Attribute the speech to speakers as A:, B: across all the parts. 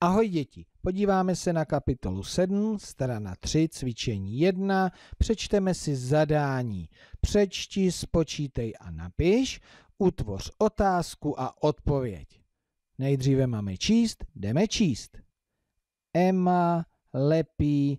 A: Ahoj děti, podíváme se na kapitolu 7, strana 3, cvičení 1, přečteme si zadání. Přečti, spočítej a napiš, utvoř otázku a odpověď. Nejdříve máme číst, jdeme číst. Emma lepí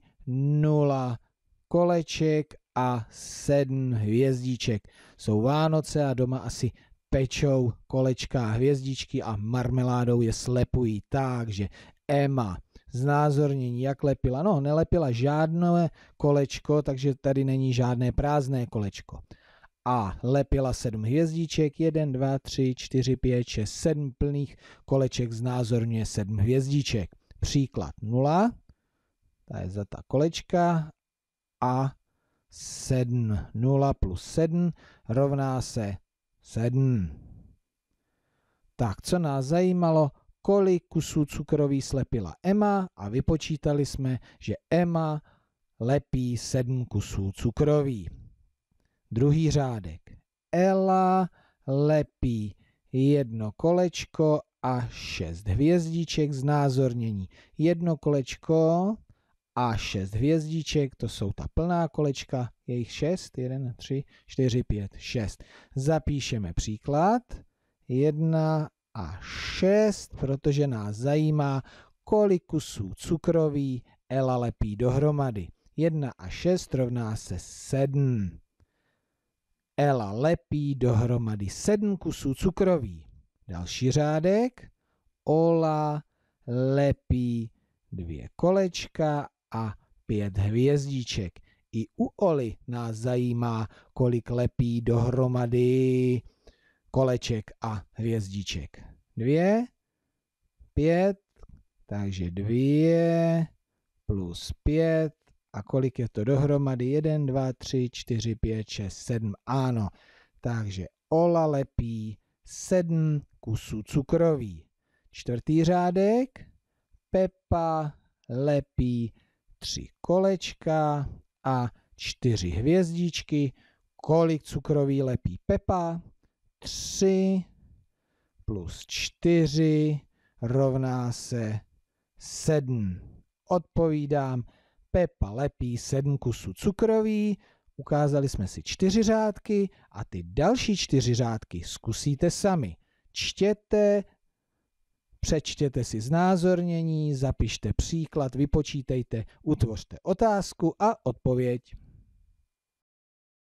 A: nula koleček a sedm hvězdíček. Jsou Vánoce a doma asi pečou kolečka hvězdičky a marmeládou je slepují. Takže Emma znázornění, jak lepila. No, nelepila žádné kolečko, takže tady není žádné prázdné kolečko. A lepila sedm hvězdiček, jeden, dva, tři, čtyři, pět, šest, sedm plných koleček znázorňuje sedm hvězdiček. Příklad nula, ta je za ta kolečka a 7, 0 plus 7 rovná se Sedm. Tak, co nás zajímalo, kolik kusů cukroví slepila Emma a vypočítali jsme, že Emma lepí sedm kusů cukroví. Druhý řádek. Ela lepí jedno kolečko a šest hvězdiček názornění. Jedno kolečko a 6 hvězdiček, to jsou ta plná kolečka, jejich 6, 1, 3, 4, 5, 6. Zapíšeme příklad 1 a 6, protože nás zajímá, kolik kusů cukroví Ela lepí dohromady. 1 a 6 rovná se 7. Ela lepí dohromady 7 kusů cukroví. Další řádek. Ola lepí dvě kolečka a pět hvězdíček. I u Oli nás zajímá, kolik lepí dohromady koleček a hvězdíček. Dvě, pět, takže dvě plus pět a kolik je to dohromady? 1, 2, 3, 4, 5, 6, 7. Ano, takže Ola lepí 7 kusů cukroví. Čtvrtý řádek. Pepa lepí tři kolečka a čtyři hvězdičky. Kolik cukroví lepí Pepa? Tři plus čtyři rovná se sedm. Odpovídám, Pepa lepí sedm kusů cukroví, ukázali jsme si čtyři řádky a ty další čtyři řádky zkusíte sami. Čtěte, přečtěte si znázornění, zapište příklad, vypočítejte, utvořte otázku a odpověď.